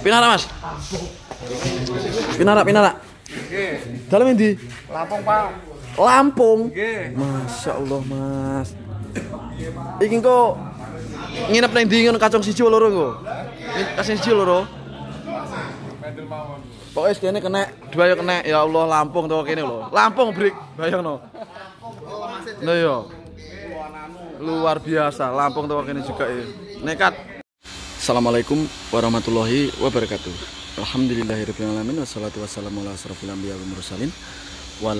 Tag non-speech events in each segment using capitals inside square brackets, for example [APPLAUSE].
Pinara Mas. Pinara, pinara. dalam ini Lampung, Pak. Lampung. Masya Allah, Mas. Iki kok nginep nang dingin kacang siji loro kok. Kacang siji loro. Pokoknya mawon. Pokoke kena, dua yang kena. Ya Allah, Lampung tuh kini lho. Lampung brik, no, Lho yo. Luar biasa, Lampung tuh kini juga ya. Nekat Assalamualaikum warahmatullahi wabarakatuh Alhamdulillahirobbilalamin. Wassalatu wassalamu ala asrafil mursalin Wa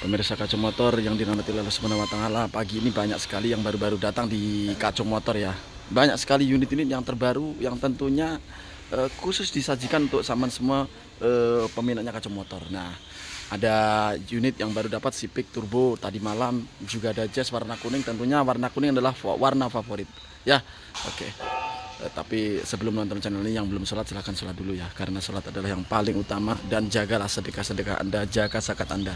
Pemirsa kacau motor yang dirahmati Allah Subhanahu wa pagi ini banyak sekali yang baru-baru datang di kacau motor ya. Banyak sekali unit-unit yang terbaru yang tentunya uh, khusus disajikan untuk saman semua uh, peminatnya kacau motor. Nah, ada unit yang baru dapat sipik Turbo tadi malam, juga ada Jazz warna kuning, tentunya warna kuning adalah warna favorit ya oke okay. eh, tapi sebelum nonton channel ini yang belum sholat silahkan sholat dulu ya karena sholat adalah yang paling utama dan jagalah sedekah-sedekah anda jaga zakat anda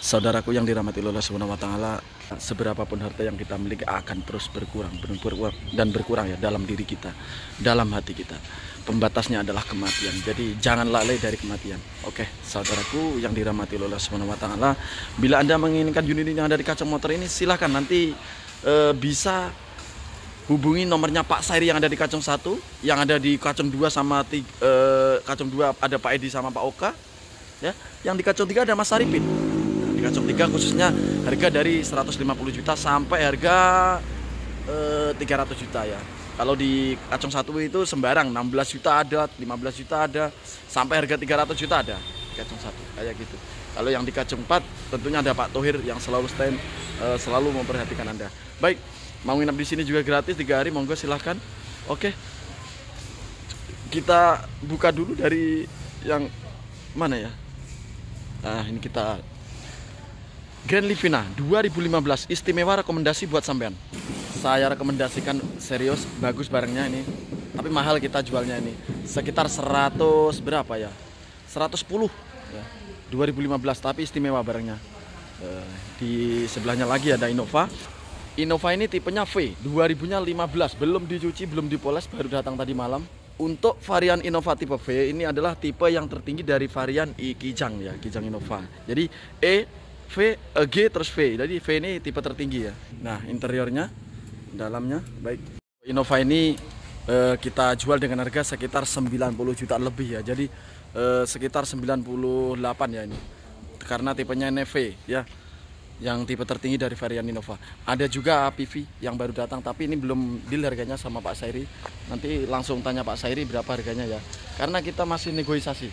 saudaraku yang dirahmati Allah Subhanahu wa taala seberapapun harta yang kita miliki akan terus berkurang berkurang dan berkurang ya dalam diri kita dalam hati kita pembatasnya adalah kematian jadi jangan lalai dari kematian oke saudaraku yang dirahmati Allah Subhanahu wa taala bila Anda menginginkan unit yang ada di kaca motor ini silahkan nanti e, bisa hubungi nomornya Pak Sairi yang ada di kacung 1, yang ada di kacung 2 sama eh, kacung eh, dua ada Pak Edi sama Pak Oka, ya. Yang di kacung 3 ada Mas Saripin. Nah, di kacung 3 khususnya harga dari 150 juta sampai harga eh, 300 juta ya. Kalau di kacung 1 itu sembarang 16 juta ada, 15 juta ada, sampai harga 300 juta ada di Kacung 1 kayak gitu. Kalau yang di kacung 4 tentunya ada Pak Tohir yang selalu stand eh, selalu memperhatikan Anda. Baik, mau nginep di sini juga gratis tiga hari monggo silahkan oke kita buka dulu dari yang mana ya nah ini kita Grand Livina 2015 istimewa rekomendasi buat sampean saya rekomendasikan serius bagus barangnya ini tapi mahal kita jualnya ini sekitar 100 berapa ya 110 ya. 2015 tapi istimewa barangnya eh, di sebelahnya lagi ada Innova Innova ini tipenya V, 2000-nya 15, belum dicuci, belum dipoles, baru datang tadi malam. Untuk varian Innova tipe V ini adalah tipe yang tertinggi dari varian I Kijang ya, Kijang Innova. Jadi E, V, e, G terus V. Jadi V ini tipe tertinggi ya. Nah, interiornya, dalamnya baik. Innova ini eh, kita jual dengan harga sekitar 90 juta lebih ya. Jadi eh, sekitar 98 ya ini. Karena tipenya NV e ya yang tipe tertinggi dari varian Innova. Ada juga APV yang baru datang tapi ini belum deal harganya sama Pak Sairi. Nanti langsung tanya Pak Sairi berapa harganya ya. Karena kita masih negosiasi.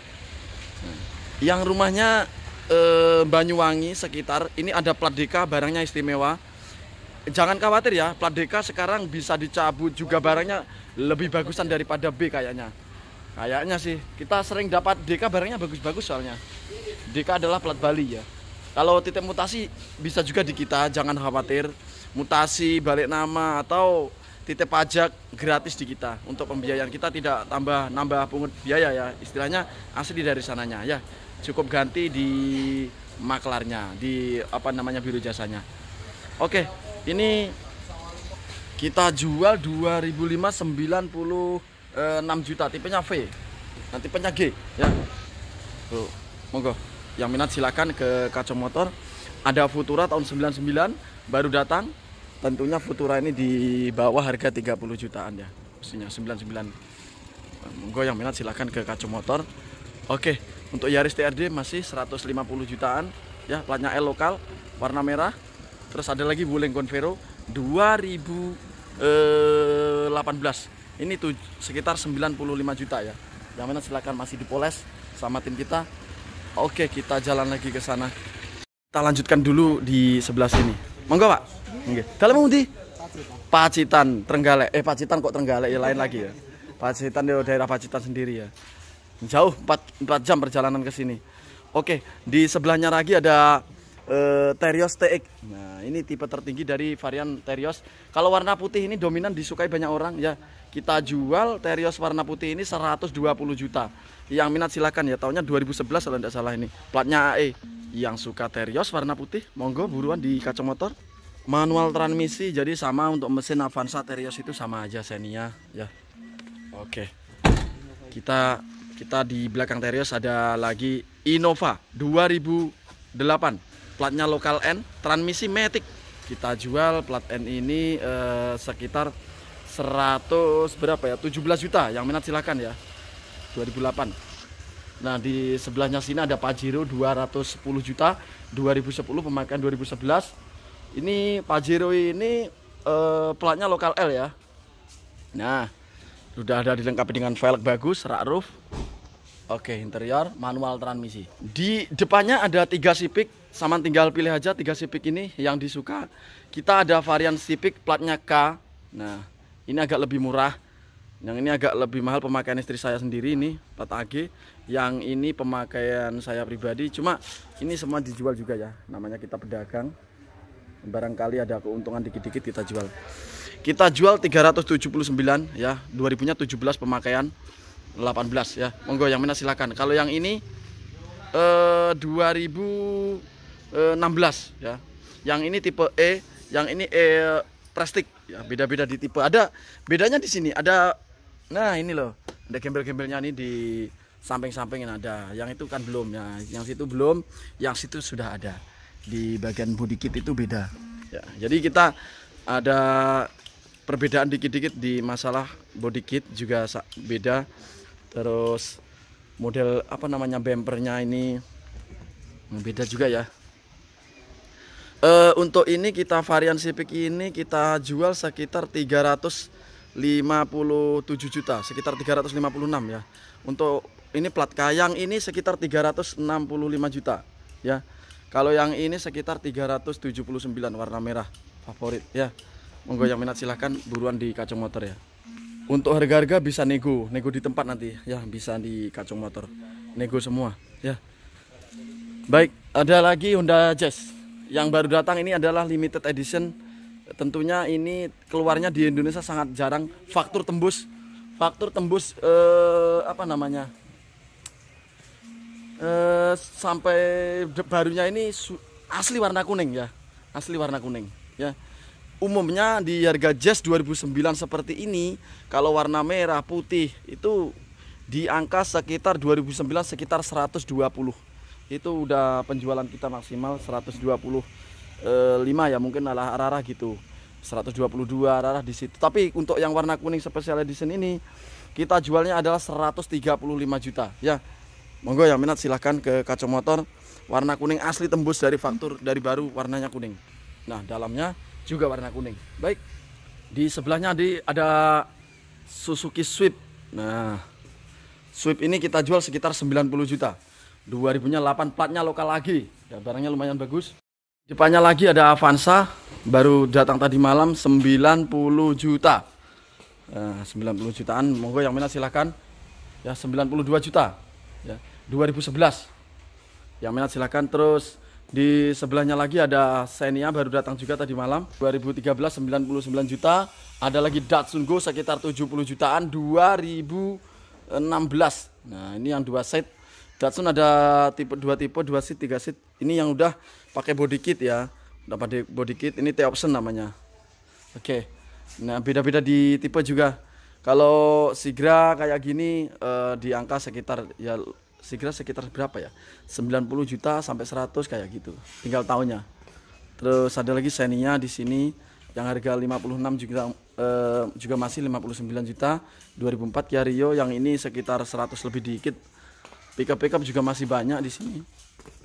Yang rumahnya eh, Banyuwangi sekitar ini ada plat DK barangnya istimewa. Jangan khawatir ya, plat DK sekarang bisa dicabut juga barangnya lebih bagusan daripada B kayaknya. Kayaknya sih, kita sering dapat DK barangnya bagus-bagus soalnya. DK adalah plat Bali ya. Kalau titik mutasi bisa juga di kita, jangan khawatir. Mutasi balik nama atau titik pajak gratis di kita untuk pembiayaan kita tidak tambah nambah pungut biaya ya istilahnya asli dari sananya ya cukup ganti di maklarnya di apa namanya biru jasanya oke ini kita jual 2596 juta tipenya V nanti tipenya G ya tuh monggo yang minat silakan ke kaca Motor ada Futura tahun 99 baru datang tentunya Futura ini di bawah harga 30 jutaan ya mestinya 99 monggo yang minat silakan ke kaca Motor oke untuk Yaris TRD masih 150 jutaan ya platnya L lokal warna merah terus ada lagi Wuling Convero 2018 eh, ini tuh sekitar 95 juta ya yang minat silakan masih dipoles sama tim kita Oke, kita jalan lagi ke sana. Kita lanjutkan dulu di sebelah sini. Monggo, Pak. Nggih. mau pundi? Pacitan, Trenggalek. Eh, Pacitan kok Trenggalek ya lain lagi ya. Pacitan ya daerah Pacitan sendiri ya. Jauh 4, 4 jam perjalanan ke sini. Oke, di sebelahnya lagi ada uh, Terios TX. Nah, ini tipe tertinggi dari varian Terios. Kalau warna putih ini dominan disukai banyak orang ya. Kita jual Terios warna putih ini 120 juta. Yang minat silahkan ya, tahunnya 2011 kalau tidak salah ini. Platnya AE. Yang suka Terios warna putih, monggo buruan di kaca motor. Manual transmisi jadi sama untuk mesin Avanza Terios itu sama aja Xenia ya. Oke. Kita kita di belakang Terios ada lagi Innova 2008 platnya lokal N transmisi Matic kita jual plat N ini eh, sekitar 100 berapa ya 17 juta yang minat silahkan ya 2008 nah di sebelahnya sini ada Pajero 210 juta 2010 pemakaian 2011 ini Pajero ini eh, platnya lokal L ya nah sudah ada dilengkapi dengan velg bagus rak roof Oke, interior manual transmisi. Di depannya ada tiga sipik, sama tinggal pilih aja tiga sipik ini yang disuka. Kita ada varian sipik platnya K. Nah, ini agak lebih murah. Yang ini agak lebih mahal pemakaian istri saya sendiri ini, plat AG. Yang ini pemakaian saya pribadi. Cuma ini semua dijual juga ya. Namanya kita pedagang. Barangkali ada keuntungan dikit-dikit kita jual. Kita jual 379 ya, 2017 pemakaian. 18 ya. Monggo yang mana silakan. Kalau yang ini eh, 2016 eh, ya. Yang ini tipe E, yang ini E plastik ya. Beda-beda di tipe. Ada bedanya di sini. Ada nah ini loh. Ada gembel-gembelnya ini di samping-samping ada. Yang itu kan belum ya. Yang situ belum, yang situ sudah ada. Di bagian body kit itu beda. Ya, jadi kita ada perbedaan dikit-dikit di masalah body kit juga beda terus model apa namanya bempernya ini hmm, beda juga ya uh, untuk ini kita varian Civic ini kita jual sekitar 357 juta sekitar 356 ya untuk ini plat kayang ini sekitar 365 juta ya kalau yang ini sekitar 379 warna merah favorit ya monggo yang minat silahkan buruan di kacang motor ya untuk harga-harga bisa nego nego di tempat nanti ya bisa di kacung motor nego semua ya baik ada lagi Honda Jazz yang baru datang ini adalah limited edition tentunya ini keluarnya di Indonesia sangat jarang faktur tembus faktur tembus eh, apa namanya eh, sampai barunya ini asli warna kuning ya asli warna kuning ya umumnya di harga Jazz 2009 seperti ini kalau warna merah putih itu di angka sekitar 2009 sekitar 120 itu udah penjualan kita maksimal 125 eh, ya mungkin arah arah gitu 122 arah di situ tapi untuk yang warna kuning special edition ini kita jualnya adalah 135 juta ya monggo yang minat silahkan ke kaca motor warna kuning asli tembus dari faktur dari baru warnanya kuning nah dalamnya juga warna kuning. Baik, di sebelahnya di ada Suzuki Swift. Nah, Swift ini kita jual sekitar 90 juta. 2000-nya 8 platnya lokal lagi. Dan barangnya lumayan bagus. Depannya lagi ada Avanza, baru datang tadi malam 90 juta. Nah, 90 jutaan, monggo yang minat silahkan. Ya, 92 juta. Ya, 2011. Yang minat silahkan terus di sebelahnya lagi ada Xenia baru datang juga tadi malam 2013 99 juta Ada lagi Datsun Go sekitar 70 jutaan 2016 Nah ini yang dua set Datsun ada tipe dua tipe dua seat tiga seat Ini yang udah pakai body kit ya Udah pakai body kit ini T-option namanya Oke Nah beda-beda di tipe juga Kalau Sigra kayak gini eh, di angka sekitar ya segera sekitar berapa ya 90 juta sampai 100 kayak gitu tinggal tahunnya terus ada lagi seninya di sini yang harga 56 juga eh, juga masih 59 juta 2004 Kia Rio yang ini sekitar 100 lebih dikit pickup pickup juga masih banyak di sini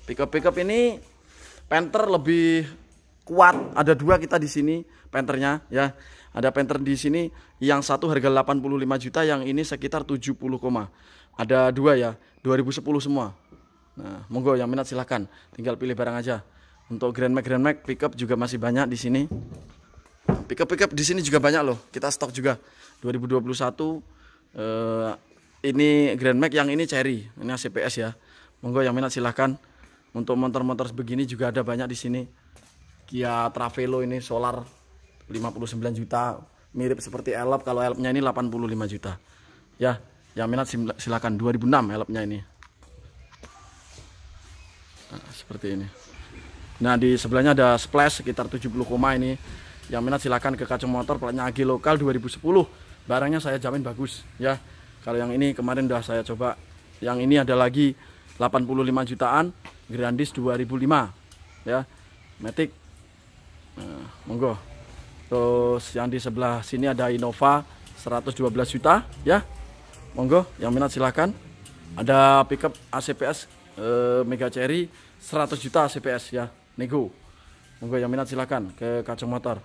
pickup pickup ini Panther lebih kuat ada dua kita di sini Panthernya ya ada Panther di sini yang satu harga 85 juta yang ini sekitar 70, ada dua ya 2010 semua. Nah, monggo yang minat silahkan tinggal pilih barang aja. Untuk Grand Max Grand Max pickup juga masih banyak di sini. Pickup pickup di sini juga banyak loh. Kita stok juga 2021 eh, ini Grand Max yang ini Cherry, ini CPS ya. Monggo yang minat silahkan. Untuk motor-motor begini juga ada banyak di sini. Kia Travelo ini solar 59 juta, mirip seperti Elop kalau Elopnya ini 85 juta. Ya, yang minat silakan 2006 helmnya ini nah, seperti ini nah di sebelahnya ada splash sekitar 70 koma ini yang minat silakan ke kaca motor platnya agi lokal 2010 barangnya saya jamin bagus ya kalau yang ini kemarin udah saya coba yang ini ada lagi 85 jutaan Grandis 2005 ya Matic nah, monggo Terus yang di sebelah sini ada Innova 112 juta ya monggo yang minat silahkan ada pickup ACPS eh, Mega Cherry 100 juta ACPS ya nego monggo yang minat silahkan ke kacang motor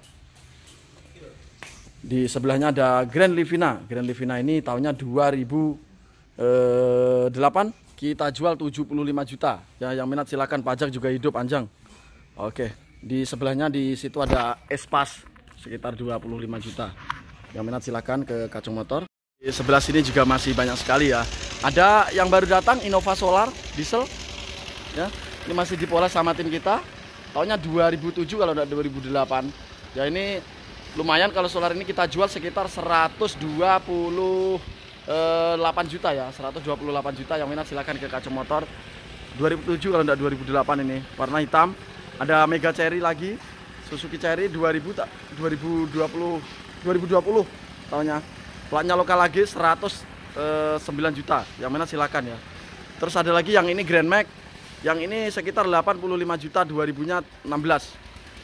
di sebelahnya ada Grand Livina Grand Livina ini tahunnya 2008 eh, kita jual 75 juta ya yang minat silahkan pajak juga hidup panjang oke di sebelahnya di situ ada Espas sekitar 25 juta yang minat silahkan ke kacang motor sebelah sini juga masih banyak sekali ya. Ada yang baru datang Innova Solar diesel. Ya, ini masih dipoles sama tim kita. Tahunnya 2007 kalau tidak 2008. Ya ini lumayan kalau solar ini kita jual sekitar 120 8 eh, juta ya 128 juta yang minat silahkan ke kaca motor 2007 kalau enggak 2008 ini warna hitam ada Mega Cherry lagi Suzuki Cherry 2000 2020 2020 tahunnya Platnya lokal lagi 109 eh, juta. Yang mana silakan ya. Terus ada lagi yang ini Grand Max. Yang ini sekitar 85 juta 2016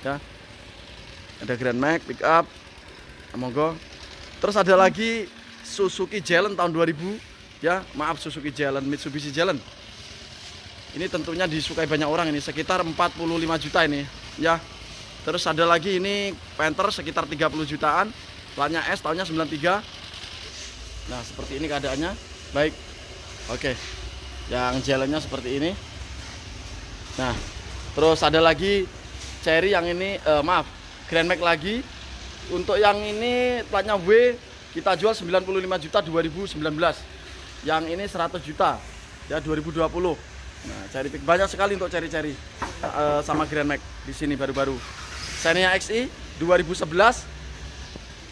Ya. Ada Grand Max pick up. Monggo. Terus ada lagi Suzuki Jalen tahun 2000 ya, maaf Suzuki Jalen, Mitsubishi Jalen. Ini tentunya disukai banyak orang ini, sekitar 45 juta ini ya. Terus ada lagi ini Panther sekitar 30 jutaan, platnya S tahunnya 93. Nah seperti ini keadaannya baik Oke yang jalannya seperti ini Nah terus ada lagi Cherry yang ini uh, maaf Grand Max lagi untuk yang ini platnya W kita jual 95 juta 2019 yang ini 100 juta ya 2020 nah cari banyak sekali untuk cherry-cherry uh, eh, sama Grand Max di sini baru-baru Xenia XI 2011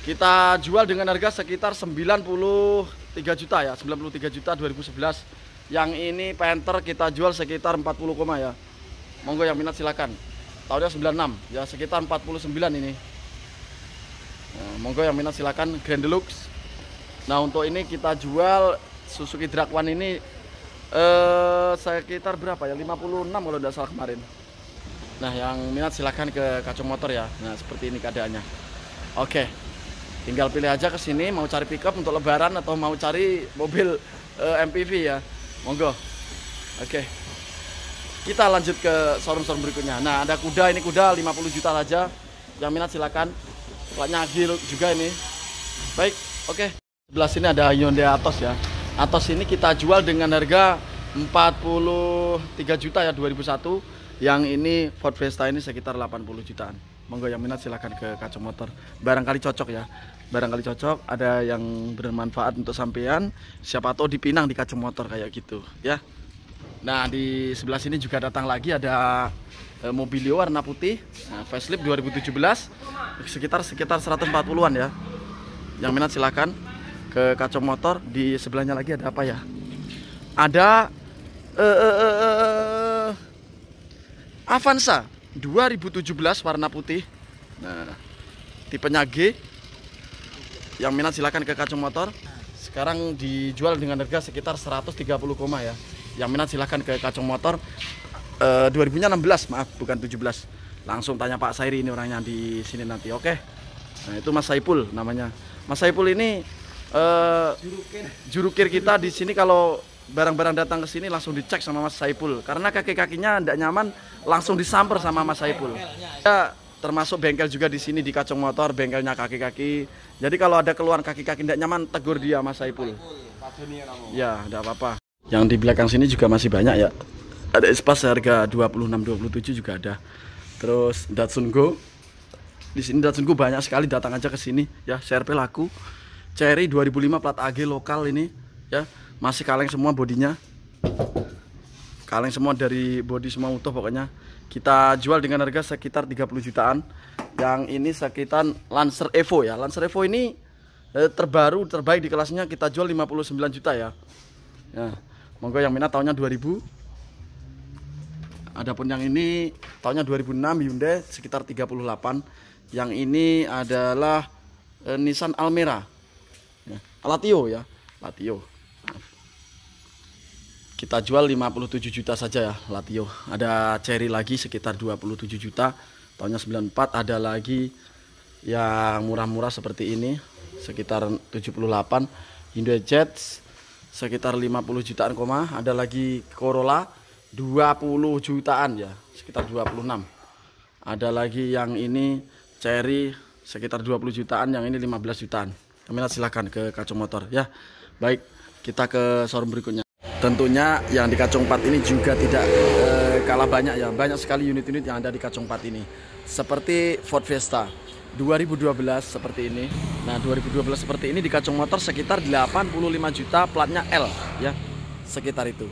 kita jual dengan harga sekitar 93 juta ya 93 juta 2011 yang ini Panther kita jual sekitar 40 koma ya monggo yang minat silakan tahunnya 96 ya sekitar 49 ini nah, monggo yang minat silakan Grand Deluxe nah untuk ini kita jual Suzuki Dragwan ini eh sekitar berapa ya 56 kalau tidak salah kemarin nah yang minat silakan ke kacung motor ya nah seperti ini keadaannya oke okay tinggal pilih aja ke sini mau cari pickup untuk lebaran atau mau cari mobil uh, eh, MPV ya monggo oke okay. kita lanjut ke showroom-showroom berikutnya nah ada kuda ini kuda 50 juta saja yang minat silakan platnya agil juga ini baik oke okay. sebelah sini ada Hyundai Atos ya Atos ini kita jual dengan harga 43 juta ya 2001 yang ini Ford Fiesta ini sekitar 80 jutaan monggo yang minat silahkan ke kaca motor barangkali cocok ya barangkali cocok ada yang bermanfaat untuk sampean siapa tahu dipinang di kaca motor kayak gitu ya nah di sebelah sini juga datang lagi ada e, mobilio warna putih nah, facelift 2017 sekitar sekitar 140-an ya yang minat silahkan ke kaca motor di sebelahnya lagi ada apa ya ada e, e, Avanza 2017 warna putih nah tipenya G yang minat silahkan ke Kacung Motor sekarang dijual dengan harga sekitar 130 koma ya yang minat silahkan ke Kacung Motor e, eh, 2016 maaf bukan 17 langsung tanya Pak Sairi ini orangnya di sini nanti oke nah itu Mas Saipul namanya Mas Saipul ini e, eh, jurukir. jurukir kita di sini kalau barang-barang datang ke sini langsung dicek sama Mas Saipul karena kaki-kakinya tidak nyaman langsung disamper sama Mas Saipul ya, termasuk bengkel juga di sini di kacung motor bengkelnya kaki-kaki jadi kalau ada keluhan kaki-kaki tidak nyaman tegur dia Mas Saipul ya tidak apa-apa yang di belakang sini juga masih banyak ya ada espas harga 26 27 juga ada terus Datsun Go di sini Datsun Go banyak sekali datang aja ke sini ya CRP laku Cherry 2005 plat AG lokal ini ya masih kaleng semua bodinya kaleng semua dari bodi semua utuh pokoknya kita jual dengan harga sekitar 30 jutaan yang ini sekitar Lancer Evo ya Lancer Evo ini eh, terbaru terbaik di kelasnya kita jual 59 juta ya ya monggo yang minat tahunnya 2000 adapun yang ini tahunnya 2006 Hyundai sekitar 38 yang ini adalah eh, Nissan Almera ya, Latio ya Latio kita jual 57 juta saja ya Latio ada cherry lagi sekitar 27 juta tahunnya 94 ada lagi yang murah-murah seperti ini sekitar 78 Indo Jets sekitar 50 jutaan koma ada lagi Corolla 20 jutaan ya sekitar 26 ada lagi yang ini cherry sekitar 20 jutaan yang ini 15 jutaan kami silahkan ke kacung motor ya baik kita ke showroom berikutnya tentunya yang di kacung 4 ini juga tidak eh, kalah banyak ya banyak sekali unit-unit yang ada di kacung 4 ini seperti Ford Fiesta 2012 seperti ini nah 2012 seperti ini di kacung motor sekitar 85 juta platnya L ya sekitar itu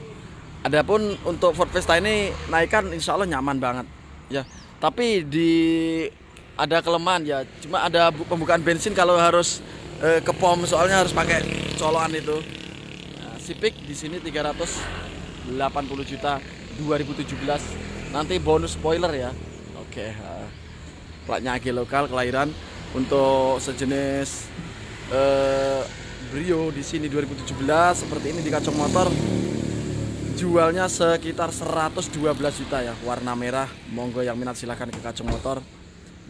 Adapun untuk Ford Fiesta ini naikkan insya Allah nyaman banget ya tapi di ada kelemahan ya cuma ada pembukaan bensin kalau harus eh, ke pom soalnya harus pakai colokan itu Sipik di sini 380 juta 2017 nanti bonus spoiler ya oke uh, eh, platnya agi lokal kelahiran untuk sejenis uh, Brio di sini 2017 seperti ini di kacang motor jualnya sekitar 112 juta ya warna merah monggo yang minat silahkan ke kacang motor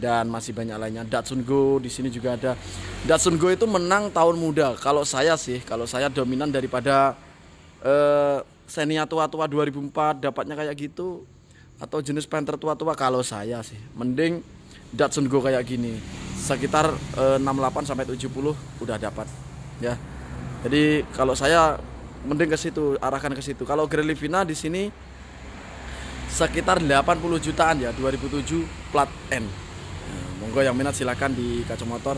dan masih banyak lainnya. Datsun Go di sini juga ada. Datsun Go itu menang tahun muda. Kalau saya sih, kalau saya dominan daripada eh, Xenia tua-tua 2004 dapatnya kayak gitu atau jenis Panther tua-tua kalau saya sih mending Datsun Go kayak gini. Sekitar eh, 68 sampai 70 udah dapat ya. Jadi kalau saya mending ke situ, arahkan ke situ. Kalau Grelivina di sini sekitar 80 jutaan ya 2007 plat N monggo yang minat silahkan di kaca motor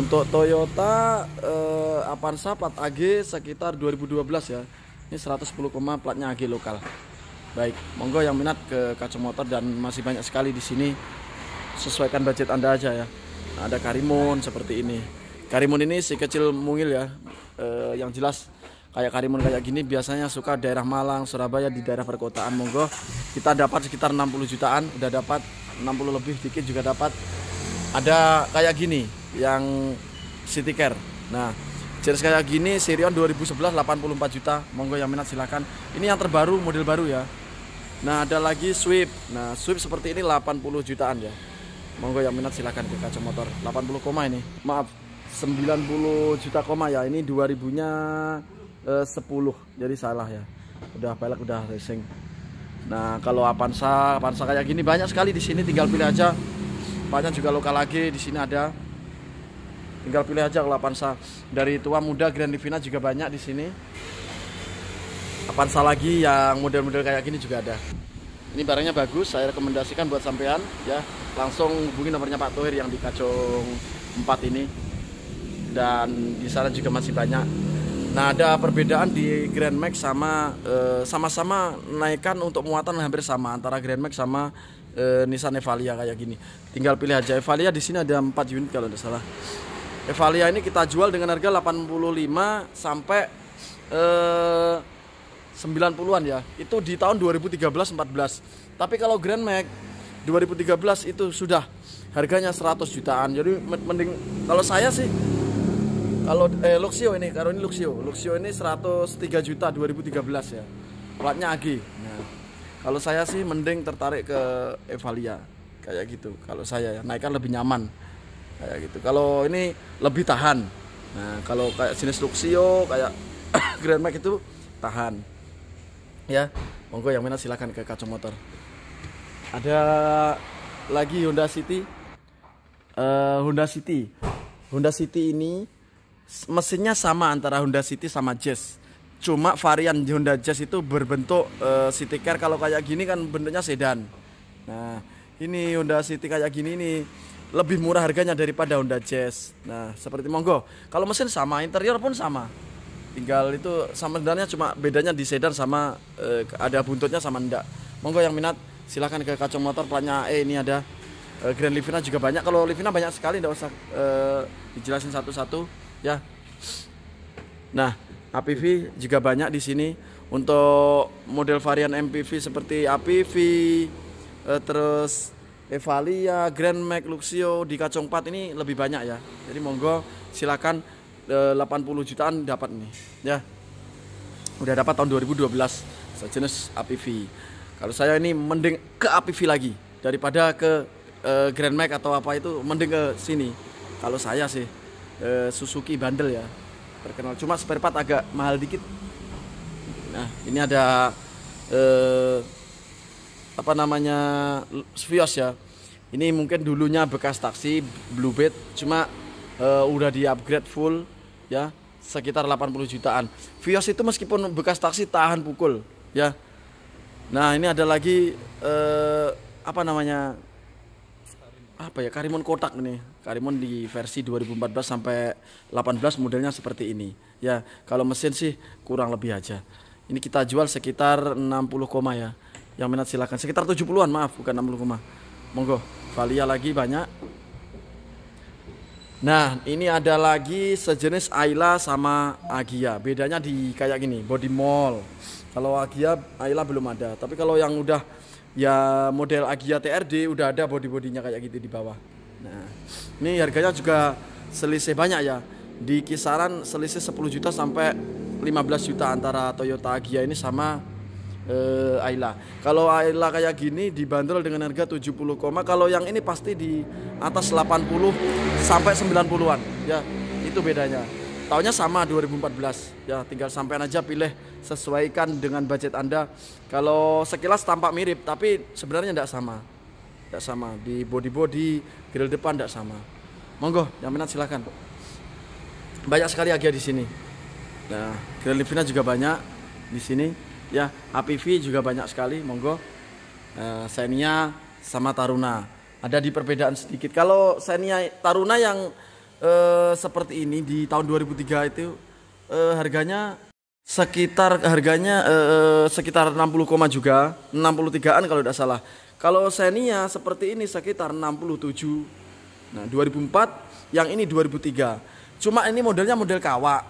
untuk Toyota eh, Avanza plat AG sekitar 2012 ya ini 110, platnya AG lokal baik monggo yang minat ke kaca motor dan masih banyak sekali di sini sesuaikan budget anda aja ya nah, ada karimun seperti ini karimun ini si kecil mungil ya eh, yang jelas kayak karimun kayak gini biasanya suka daerah Malang Surabaya di daerah perkotaan monggo kita dapat sekitar 60 jutaan udah dapat 60 lebih dikit juga dapat ada kayak gini yang city care nah jenis kayak gini Sirion 2011 84 juta monggo yang minat silahkan ini yang terbaru model baru ya nah ada lagi sweep nah sweep seperti ini 80 jutaan ya monggo yang minat silahkan ke kaca motor 80 koma ini maaf 90 juta koma ya ini 2000 nya eh, 10 jadi salah ya udah pelek udah racing nah kalau Avanza Avanza kayak gini banyak sekali di sini tinggal pilih aja banyak juga lokal lagi di sini ada tinggal pilih aja kalau Avanza dari tua muda Grand Divina juga banyak di sini Avanza lagi yang model-model kayak gini juga ada ini barangnya bagus saya rekomendasikan buat sampean ya langsung hubungi nomornya Pak Tohir yang di Kacung 4 ini dan di sana juga masih banyak nah ada perbedaan di Grand Max sama eh, sama-sama eh, naikkan untuk muatan hampir sama antara Grand Max sama e, Nissan Evalia kayak gini. Tinggal pilih aja Evalia di sini ada 4 unit kalau tidak salah. Evalia ini kita jual dengan harga 85 sampai e, eh, 90-an ya. Itu di tahun 2013 14. Tapi kalau Grand Max 2013 itu sudah harganya 100 jutaan. Jadi mending kalau saya sih kalau eh Luxio ini, kalau ini Luxio. Luxio ini 103 juta 2013 ya. Platnya AG. Kalau saya sih mending tertarik ke Evalia kayak gitu. Kalau saya ya naikkan lebih nyaman kayak gitu. Kalau ini lebih tahan. Nah, kalau kayak jenis Luxio kayak [COUGHS] Grand Max itu tahan. Ya, monggo yang mana silakan ke kaca motor. Ada lagi Honda City. Uh, Honda City. Honda City ini mesinnya sama antara Honda City sama Jazz cuma varian Honda Jazz itu berbentuk uh, city car kalau kayak gini kan bentuknya sedan nah ini Honda City kayak gini ini lebih murah harganya daripada Honda Jazz nah seperti monggo kalau mesin sama interior pun sama tinggal itu sama sebenarnya cuma bedanya di sedan sama uh, ada buntutnya sama ndak monggo yang minat silahkan ke kacang motor platnya E ini ada uh, Grand Livina juga banyak kalau Livina banyak sekali ndak usah uh, dijelasin satu-satu ya nah APV juga banyak di sini untuk model varian MPV seperti APV eh, terus Evalia, Grand Max, Luxio di Kacong 4 ini lebih banyak ya. Jadi monggo silakan eh, 80 jutaan dapat nih ya. Udah dapat tahun 2012 sejenis APV. Kalau saya ini mending ke APV lagi daripada ke eh, Grand Max atau apa itu mending ke sini. Kalau saya sih eh, Suzuki bandel ya terkenal cuma spare part agak mahal dikit nah ini ada eh, apa namanya Vios ya ini mungkin dulunya bekas taksi bluebird cuma eh, udah di upgrade full ya sekitar 80 jutaan Vios itu meskipun bekas taksi tahan pukul ya nah ini ada lagi eh, apa namanya apa ya karimun kotak nih karimun di versi 2014 sampai 18 modelnya seperti ini ya kalau mesin sih kurang lebih aja ini kita jual sekitar 60 koma ya yang minat silahkan sekitar 70-an maaf bukan 60 koma monggo Valia lagi banyak nah ini ada lagi sejenis Ayla sama Agia bedanya di kayak gini body mall kalau Agia Ayla belum ada tapi kalau yang udah ya model Agia TRD udah ada body-bodinya kayak gitu di bawah. Nah, ini harganya juga selisih banyak ya. Di kisaran selisih 10 juta sampai 15 juta antara Toyota Agia ini sama uh, Ayla. Kalau Ayla kayak gini dibanderol dengan harga 70, kalau yang ini pasti di atas 80 sampai 90-an ya. Itu bedanya tahunnya sama 2014 ya tinggal sampean aja pilih sesuaikan dengan budget anda kalau sekilas tampak mirip tapi sebenarnya tidak sama tidak sama di body body grill depan tidak sama monggo yang minat silahkan banyak sekali agia di sini nah grill Livina juga banyak di sini ya APV juga banyak sekali monggo eh, Xenia sama Taruna ada di perbedaan sedikit kalau senia Taruna yang uh, seperti ini di tahun 2003 itu uh, harganya sekitar harganya uh, sekitar 60, juga 63an kalau tidak salah kalau Xenia seperti ini sekitar 67 nah 2004 yang ini 2003 cuma ini modelnya model kawak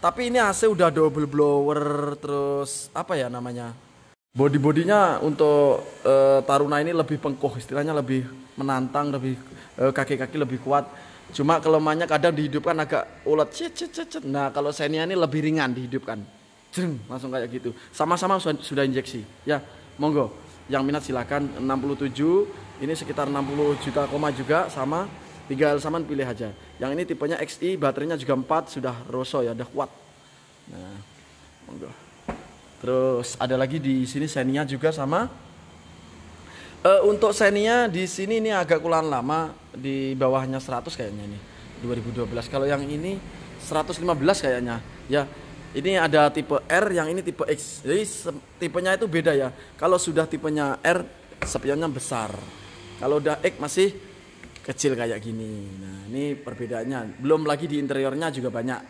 tapi ini AC udah double blower terus apa ya namanya body bodinya untuk uh, Taruna ini lebih pengkoh istilahnya lebih menantang lebih kaki kaki kaki lebih kuat Cuma kelemahannya kadang dihidupkan agak ulat Cet, cet, cet, Nah kalau Xenia ini lebih ringan dihidupkan. Jeng, langsung kayak gitu. Sama-sama sudah injeksi. Ya, monggo. Yang minat silahkan 67. Ini sekitar 60 juta koma juga sama. Tiga elsaman pilih aja. Yang ini tipenya XI, baterainya juga 4. Sudah rosso ya, udah kuat. Nah, monggo. Terus ada lagi di sini Xenia juga sama. Uh, untuk Xenia di sini ini agak kurang lama di bawahnya 100 kayaknya ini 2012 kalau yang ini 115 kayaknya ya ini ada tipe R yang ini tipe X jadi tipenya itu beda ya kalau sudah tipenya R sepionnya besar kalau udah X masih kecil kayak gini nah ini perbedaannya belum lagi di interiornya juga banyak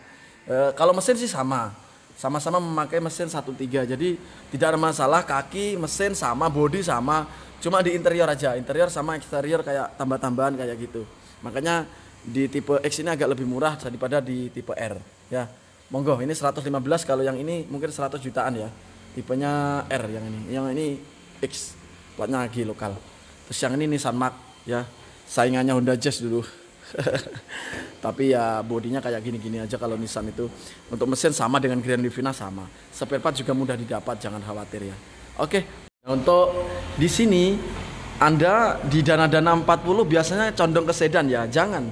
e, kalau mesin sih sama sama-sama memakai mesin 13 jadi tidak ada masalah kaki mesin sama body sama cuma di interior aja interior sama eksterior kayak tambah-tambahan kayak gitu makanya di tipe X ini agak lebih murah daripada di tipe R ya monggo ini 115 kalau yang ini mungkin 100 jutaan ya tipenya R yang ini yang ini X platnya lagi lokal terus yang ini Nissan Mark ya saingannya Honda Jazz dulu [LAUGHS] tapi ya bodinya kayak gini-gini aja kalau Nissan itu untuk mesin sama dengan Grand Livina sama spare part juga mudah didapat jangan khawatir ya oke okay. untuk di sini Anda di dana-dana 40 biasanya condong ke sedan ya, jangan.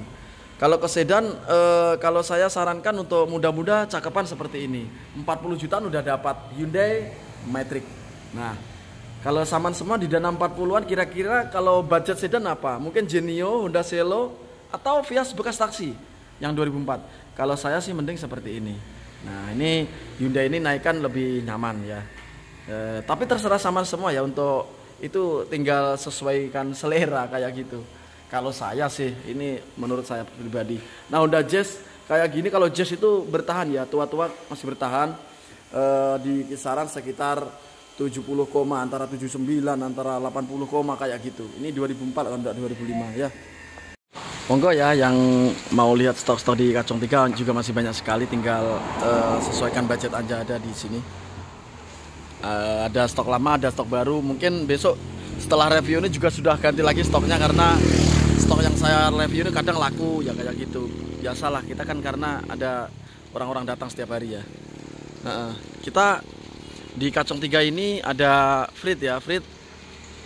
Kalau ke sedan e, kalau saya sarankan untuk muda-muda cakapan seperti ini. 40 jutaan udah dapat Hyundai Matrix. Nah, kalau saman semua di dana 40-an kira-kira kalau budget sedan apa? Mungkin Genio, Honda Celo atau Vias bekas taksi yang 2004. Kalau saya sih mending seperti ini. Nah, ini Hyundai ini naikkan lebih nyaman ya. E, tapi terserah saman semua ya untuk itu tinggal sesuaikan selera kayak gitu kalau saya sih ini menurut saya pribadi nah Honda Jazz kayak gini kalau Jazz itu bertahan ya tua-tua masih bertahan eh, di kisaran sekitar 70 antara 79 antara 80 kayak gitu ini 2004 atau 2005 ya monggo ya yang mau lihat stok-stok di kacong tiga juga masih banyak sekali tinggal eh, sesuaikan budget aja ada di sini uh, ada stok lama ada stok baru mungkin besok setelah review ini juga sudah ganti lagi stoknya karena stok yang saya review ini kadang laku ya kayak gitu Ya salah kita kan karena ada orang-orang datang setiap hari ya nah, kita di kacang tiga ini ada Frit ya Frit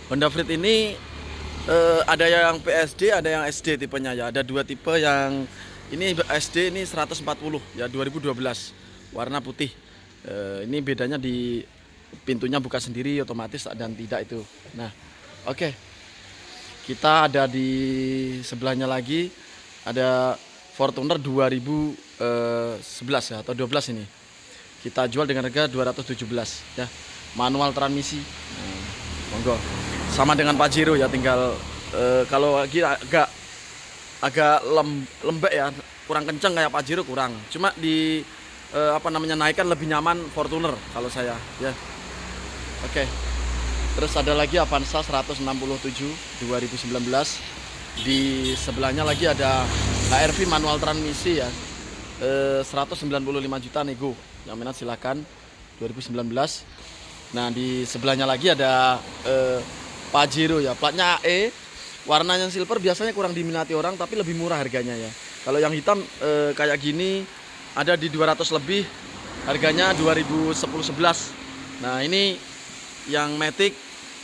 Honda Frit ini uh, ada yang PSD ada yang SD tipenya ya ada dua tipe yang ini SD ini 140 ya 2012 warna putih Uh, ini bedanya di pintunya buka sendiri otomatis dan tidak itu. Nah, oke. Okay. Kita ada di sebelahnya lagi ada Fortuner 2011 eh, ya atau 12 ini. Kita jual dengan harga 217 ya. Manual transmisi. Nah, monggo. Sama dengan Pajero ya tinggal eh, kalau lagi agak agak lem, lembek ya, kurang kenceng kayak Pajero kurang. Cuma di eh, apa namanya naikkan lebih nyaman Fortuner kalau saya ya. Oke. Terus ada lagi Avanza 167 2019. Di sebelahnya lagi ada HRV manual transmisi ya. E, eh, 195 juta nego. Yang minat silakan 2019. Nah, di sebelahnya lagi ada e, Pajero ya, platnya AE. Warnanya silver biasanya kurang diminati orang tapi lebih murah harganya ya. Kalau yang hitam e, kayak gini ada di 200 lebih harganya 2011. Nah, ini yang matic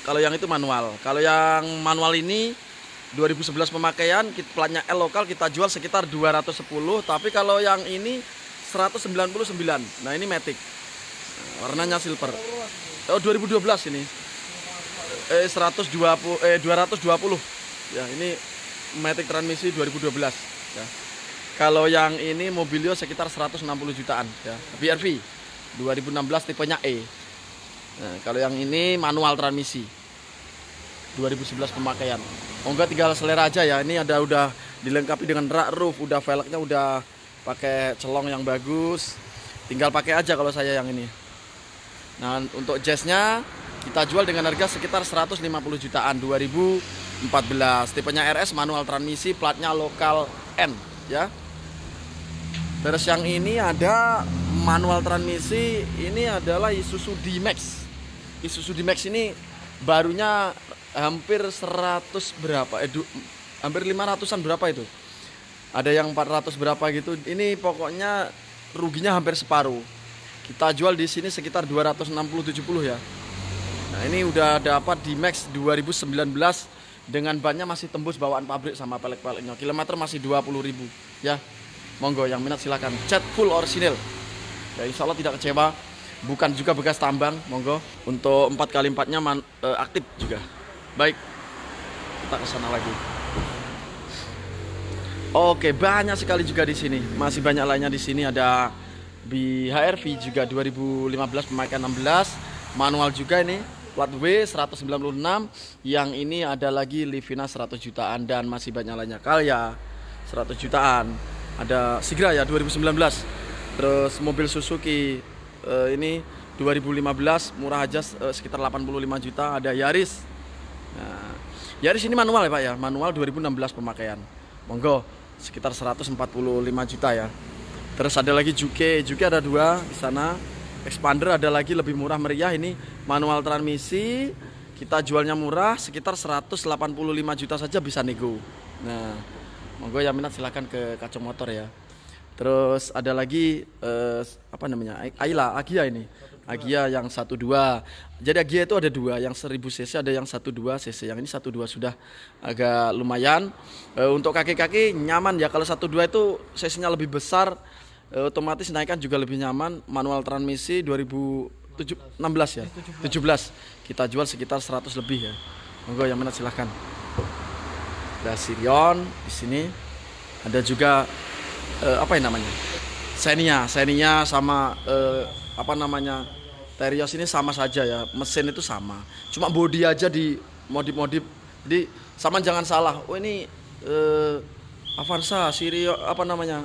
kalau yang itu manual kalau yang manual ini 2011 pemakaian platnya L lokal kita jual sekitar 210 tapi kalau yang ini 199 nah ini matic warnanya silver oh 2012 ini eh 120 eh 220 ya ini matic transmisi 2012 ya kalau yang ini mobilio sekitar 160 jutaan ya BRV 2016 tipenya E Nah, kalau yang ini manual transmisi. 2011 pemakaian. Oh enggak tinggal selera aja ya. Ini ada udah dilengkapi dengan rak roof, udah velgnya udah pakai celong yang bagus. Tinggal pakai aja kalau saya yang ini. Nah, untuk jazznya kita jual dengan harga sekitar 150 jutaan 2014. Tipenya RS manual transmisi, platnya lokal N ya. Terus yang ini ada manual transmisi. Ini adalah Isuzu D-Max. Isuzu D-Max ini barunya hampir 100 berapa? Eh, hampir 500-an berapa itu? Ada yang 400 berapa gitu. Ini pokoknya ruginya hampir separuh. Kita jual di sini sekitar 260 70 ya. Nah, ini udah dapat D Max 2019 dengan bannya masih tembus bawaan pabrik sama pelek-peleknya. Kilometer masih 20.000 ya monggo yang minat silahkan chat full orisinil ya insya Allah tidak kecewa bukan juga bekas tambang monggo untuk empat kali empatnya man, e, aktif juga baik kita ke sana lagi Oke banyak sekali juga di sini masih banyak lainnya di sini ada BHRV juga 2015 pemakaian 16 manual juga ini plat W 196 yang ini ada lagi Livina 100 jutaan dan masih banyak lainnya Kalya 100 jutaan ada Sigra ya 2019 terus mobil Suzuki uh, ini 2015 murah aja uh, sekitar 85 juta ada Yaris nah, Yaris ini manual ya Pak ya manual 2016 pemakaian monggo sekitar 145 juta ya terus ada lagi Juke Juke ada dua di sana Expander ada lagi lebih murah meriah ini manual transmisi kita jualnya murah sekitar 185 juta saja bisa nego nah monggo oh, yang minat silahkan ke kacau motor ya terus ada lagi eh, apa namanya Aila Agia ini Agia yang 12 jadi Agia itu ada dua yang 1000 cc ada yang 12 cc yang ini 12 sudah agak lumayan eh, untuk kaki-kaki nyaman ya kalau 12 itu cc nya lebih besar eh, otomatis naikkan juga lebih nyaman manual transmisi 2016 ya 17 kita jual sekitar 100 lebih ya monggo yang minat silahkan ada Sirion di sini ada juga uh, apa yang namanya Xenia Xenia sama uh, apa namanya Terios ini sama saja ya mesin itu sama cuma body aja di modif-modif jadi sama jangan salah oh ini uh, Avanza Sirio apa namanya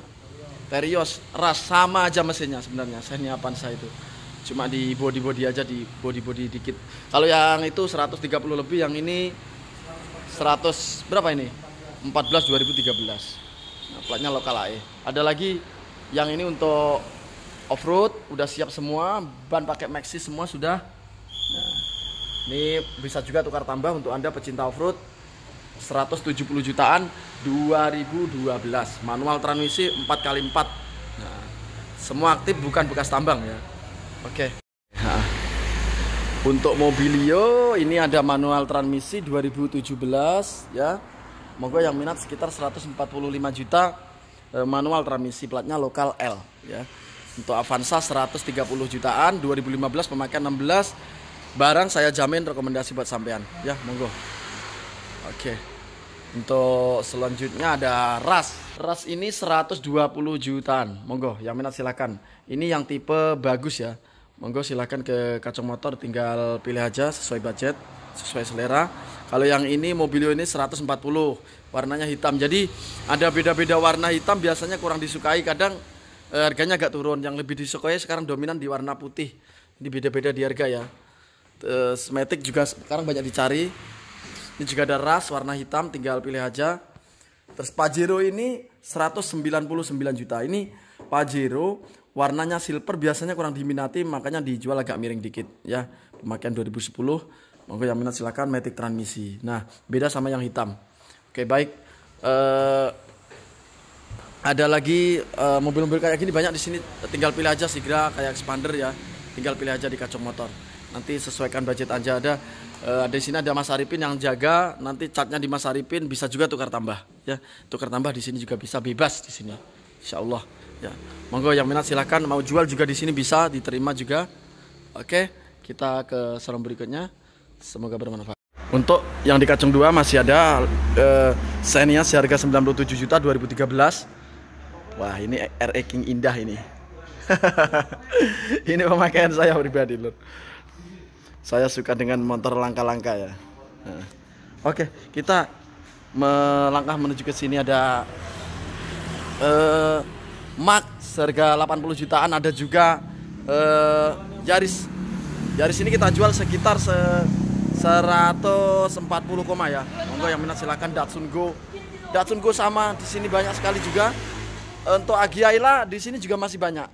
Terios ras sama aja mesinnya sebenarnya Xenia Avanza itu cuma di body-body aja di body-body dikit kalau yang itu 130 lebih yang ini 100 berapa ini? 14 2013. Nah, platnya lokal AE. Ada lagi yang ini untuk off road udah siap semua, ban pakai Maxi semua sudah. Nah, ini bisa juga tukar tambah untuk Anda pecinta off road 170 jutaan 2012 manual transmisi 4x4 nah, semua aktif bukan bekas tambang ya oke okay. Untuk mobilio ini ada manual transmisi 2017 ya. Monggo yang minat sekitar 145 juta eh, manual transmisi platnya lokal L ya. Untuk Avanza 130 jutaan 2015 pemakaian 16 barang saya jamin rekomendasi buat sampean ya monggo. Oke. Untuk selanjutnya ada RAS. RAS ini 120 jutaan. Monggo yang minat silakan. Ini yang tipe bagus ya monggo silahkan ke kacang motor tinggal pilih aja sesuai budget sesuai selera kalau yang ini mobilio ini 140 warnanya hitam jadi ada beda-beda warna hitam biasanya kurang disukai kadang eh, harganya agak turun yang lebih disukai sekarang dominan di warna putih Di beda-beda di harga ya Terus, eh, matic juga sekarang banyak dicari ini juga ada ras warna hitam tinggal pilih aja terus Pajero ini 199 juta ini Pajero warnanya silver biasanya kurang diminati makanya dijual agak miring dikit ya pemakaian 2010 monggo yang minat silahkan Metik transmisi nah beda sama yang hitam oke baik uh, ada lagi eh, mobil-mobil uh, kayak gini banyak di sini tinggal pilih aja segera kayak expander ya tinggal pilih aja di kacang motor nanti sesuaikan budget aja ada uh, di sini ada Mas Arifin yang jaga nanti catnya di Mas Arifin bisa juga tukar tambah ya tukar tambah di sini juga bisa bebas di sini Insya Allah ya monggo yang minat silahkan mau jual juga di sini bisa diterima juga oke kita ke salon berikutnya semoga bermanfaat untuk yang di kacung 2 masih ada eh, Xenia seharga 97 juta 2013 wah ini RE King indah ini [LAUGHS] ini pemakaian saya pribadi loh saya suka dengan motor langka langka ya nah. oke kita melangkah menuju ke sini ada eh, Max harga 80 jutaan ada juga eh, Yaris Yaris ini kita jual sekitar se 140 koma ya monggo yang minat silahkan Datsun Go Datsun Go sama di sini banyak sekali juga untuk Agiaila di sini juga masih banyak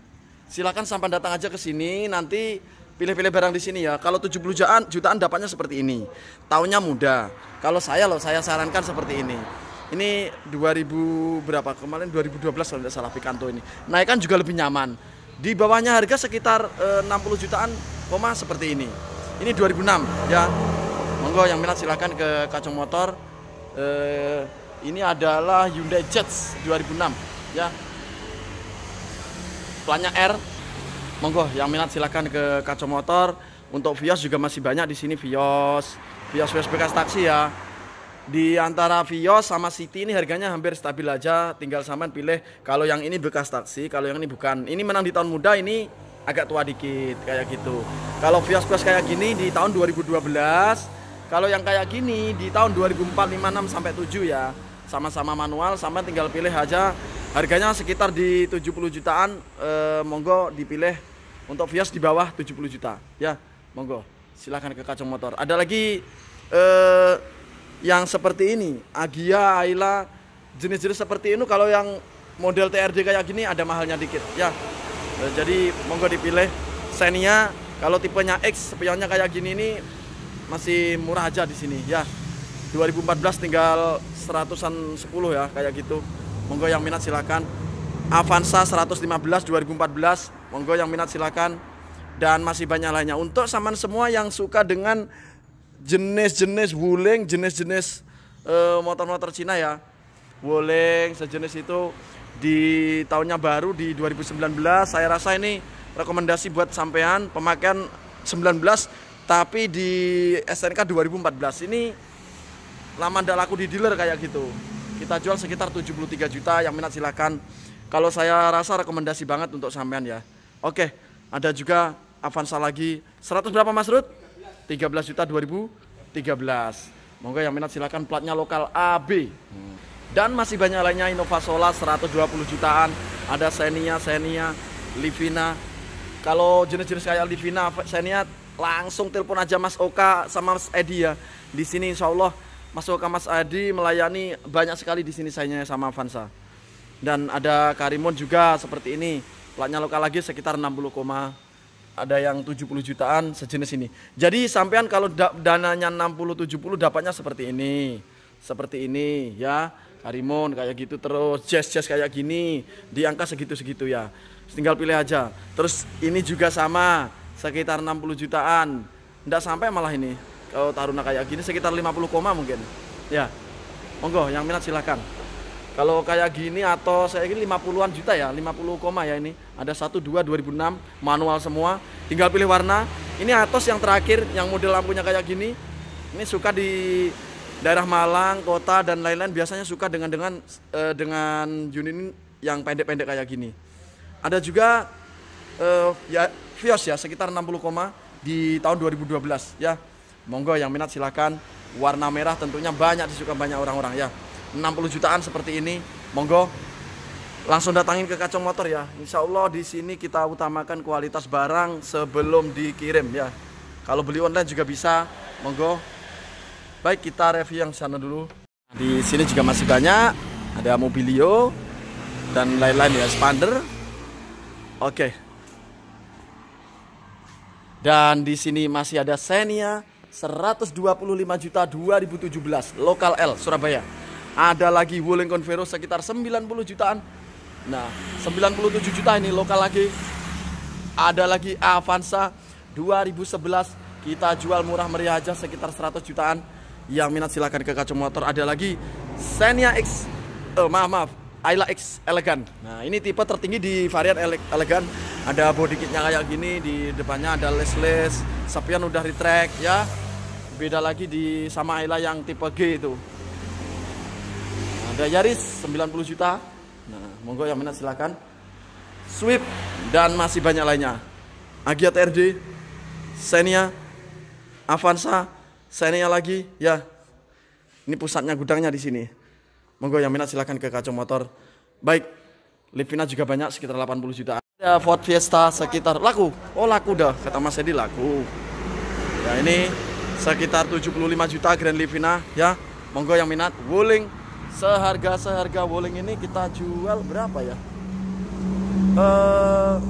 silakan sampai datang aja ke sini nanti pilih-pilih barang di sini ya. Kalau 70 jutaan, jutaan dapatnya seperti ini. Tahunnya mudah Kalau saya loh, saya sarankan seperti ini ini 2000 berapa kemarin 2012 kalau tidak salah Picanto ini naikkan juga lebih nyaman di bawahnya harga sekitar e, eh, 60 jutaan koma seperti ini ini 2006 ya monggo yang minat silahkan ke kacang motor e, ini adalah Hyundai Jets 2006 ya plannya R monggo yang minat silahkan ke kacang motor untuk Vios juga masih banyak di sini Vios Vios Vios bekas taksi ya di antara Vios sama City ini harganya hampir stabil aja tinggal saman pilih kalau yang ini bekas taksi kalau yang ini bukan ini menang di tahun muda ini agak tua dikit kayak gitu kalau Vios Plus kayak gini di tahun 2012 kalau yang kayak gini di tahun 2004 56 sampai 7 ya sama-sama manual sama tinggal pilih aja harganya sekitar di 70 jutaan e, monggo dipilih untuk Vios di bawah 70 juta ya monggo silahkan ke kacang motor ada lagi eh, yang seperti ini Agia, Aila jenis-jenis seperti ini kalau yang model TRD kayak gini ada mahalnya dikit ya eh, jadi monggo dipilih Xenia kalau tipenya X sepionnya kayak gini ini masih murah aja di sini ya 2014 tinggal seratusan sepuluh ya kayak gitu monggo yang minat silakan Avanza 115 2014 monggo yang minat silakan dan masih banyak lainnya untuk saman semua yang suka dengan jenis-jenis wuling, jenis-jenis uh, motor-motor Cina ya. Wuling sejenis itu di tahunnya baru di 2019 saya rasa ini rekomendasi buat sampean pemakaian 19 tapi di SNK 2014 ini lama ndak laku di dealer kayak gitu kita jual sekitar 73 juta yang minat silahkan kalau saya rasa rekomendasi banget untuk sampean ya oke ada juga Avanza lagi 100 berapa Mas Rut? 13 juta 2013. Monggo yang minat silakan platnya lokal AB. Dan masih banyak lainnya Innovasola 120 jutaan, ada Xenia, Xenia, Livina. Kalau jenis-jenis kayak Livina, Xenia langsung telepon aja Mas Oka sama Mas Edi ya. Di sini insya Allah Mas Oka Mas Edi melayani banyak sekali di sini saya sama Avanza. Dan ada Karimun juga seperti ini. Platnya lokal lagi sekitar 60, ada yang 70 jutaan sejenis ini. Jadi sampean kalau da dananya 60 70 dapatnya seperti ini. Seperti ini ya. karimun kayak gitu terus jazz-jazz kayak gini di angka segitu-segitu ya. Tinggal pilih aja. Terus ini juga sama sekitar 60 jutaan. Ndak sampai malah ini. Kalau taruna kayak gini sekitar 50 koma mungkin. Ya. Monggo yang minat silahkan. Kalau kayak gini atau saya ini 50-an juta ya, 50 koma ya ini. Ada ribu 2006 manual semua. Tinggal pilih warna. Ini Atos yang terakhir yang model lampunya kayak gini. Ini suka di daerah Malang, kota dan lain-lain biasanya suka dengan dengan uh, dengan unit yang pendek-pendek kayak gini. Ada juga uh, ya Vios ya sekitar 60 koma di tahun 2012 ya. Monggo yang minat silahkan warna merah tentunya banyak disuka banyak orang-orang ya. 60 jutaan seperti ini monggo langsung datangin ke kacang motor ya Insya Allah di sini kita utamakan kualitas barang sebelum dikirim ya kalau beli online juga bisa monggo baik kita review yang sana dulu di sini juga masih banyak ada mobilio dan lain-lain ya spander oke dan di sini masih ada Xenia 125 juta 2017 lokal L Surabaya ada lagi Wuling Convero sekitar 90 jutaan. Nah, 97 juta ini lokal lagi. Ada lagi Avanza 2011 kita jual murah meriah aja sekitar 100 jutaan. Yang minat silahkan ke Kacau Motor. Ada lagi Xenia X eh, maaf maaf Ayla X elegan. Nah ini tipe tertinggi di varian ele elegan. Ada body kitnya kayak gini, di depannya ada les-les. Sepian udah retract ya. Beda lagi di sama Ayla yang tipe G itu. Ada Yaris 90 juta. Nah, monggo yang minat silakan. Swift dan masih banyak lainnya. Agiat RD, Xenia, Avanza, Xenia lagi, ya. Ini pusatnya gudangnya di sini. Monggo yang minat silakan ke Kacau Motor. Baik, Livina juga banyak sekitar 80 juta. Ada Ford Fiesta sekitar laku. Oh, laku dah kata Mas Edi laku. Ya, ini sekitar 75 juta Grand Livina ya. Monggo yang minat, Wuling seharga-seharga bowling ini kita jual berapa ya? Uh,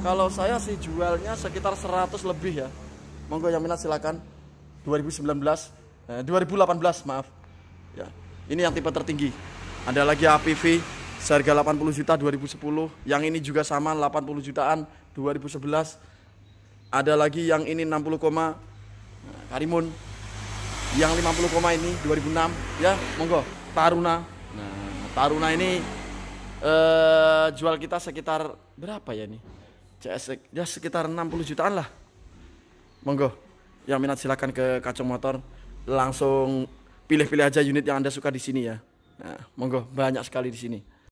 kalau saya sih jualnya sekitar 100 lebih ya. Monggo yang minat silakan. 2019, eh, 2018 maaf. Ya. Ini yang tipe tertinggi. Ada lagi APV seharga 80 juta 2010, yang ini juga sama 80 jutaan 2011. Ada lagi yang ini 60, eh, Karimun. Yang 50, ini 2006 ya, monggo. Taruna. Nah, Taruna ini eh jual kita sekitar berapa ya ini? CS ya sekitar 60 jutaan lah. Monggo yang minat silahkan ke Kacung Motor langsung pilih-pilih aja unit yang Anda suka di sini ya. Nah, monggo banyak sekali di sini.